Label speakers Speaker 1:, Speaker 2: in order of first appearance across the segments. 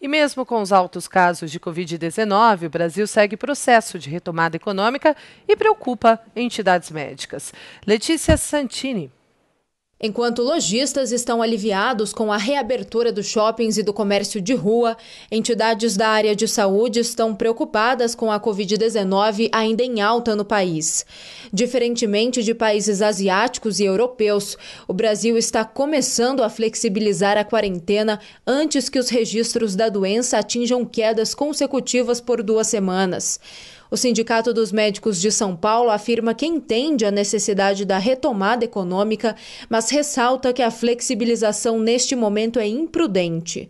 Speaker 1: E mesmo com os altos casos de Covid-19, o Brasil segue processo de retomada econômica e preocupa entidades médicas. Letícia Santini. Enquanto lojistas estão aliviados com a reabertura dos shoppings e do comércio de rua, entidades da área de saúde estão preocupadas com a Covid-19 ainda em alta no país. Diferentemente de países asiáticos e europeus, o Brasil está começando a flexibilizar a quarentena antes que os registros da doença atinjam quedas consecutivas por duas semanas. O Sindicato dos Médicos de São Paulo afirma que entende a necessidade da retomada econômica, mas ressalta que a flexibilização neste momento é imprudente.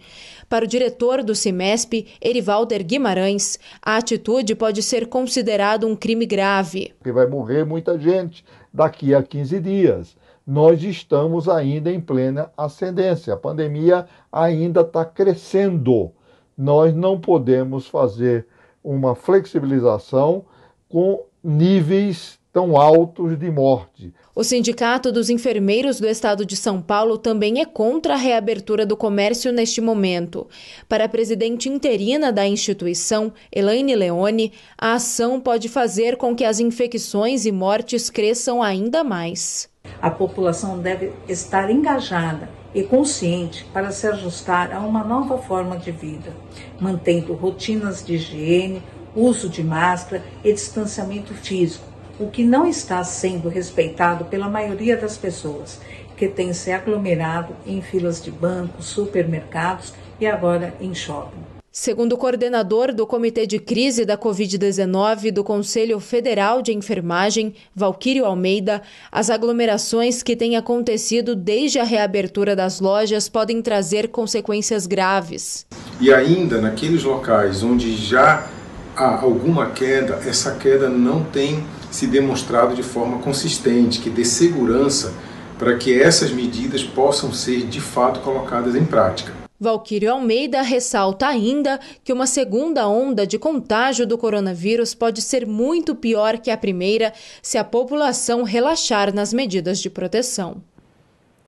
Speaker 1: Para o diretor do CIMESP, Erivalder Guimarães, a atitude pode ser considerada um crime grave.
Speaker 2: Porque vai morrer muita gente daqui a 15 dias. Nós estamos ainda em plena ascendência. A pandemia ainda está crescendo. Nós não podemos fazer uma flexibilização com níveis tão altos de morte.
Speaker 1: O Sindicato dos Enfermeiros do Estado de São Paulo também é contra a reabertura do comércio neste momento. Para a presidente interina da instituição, Elaine Leone, a ação pode fazer com que as infecções e mortes cresçam ainda mais. A população deve estar engajada e consciente para se ajustar a uma nova forma de vida, mantendo rotinas de higiene, uso de máscara e distanciamento físico, o que não está sendo respeitado pela maioria das pessoas, que tem se aglomerado em filas de bancos, supermercados e agora em shopping. Segundo o coordenador do Comitê de Crise da Covid-19 do Conselho Federal de Enfermagem, Valquírio Almeida, as aglomerações que têm acontecido desde a reabertura das lojas podem trazer consequências graves.
Speaker 3: E ainda naqueles locais onde já há alguma queda, essa queda não tem se demonstrado de forma consistente, que dê segurança para que essas medidas possam ser de fato colocadas em prática.
Speaker 1: Valquírio Almeida ressalta ainda que uma segunda onda de contágio do coronavírus pode ser muito pior que a primeira se a população relaxar nas medidas de proteção.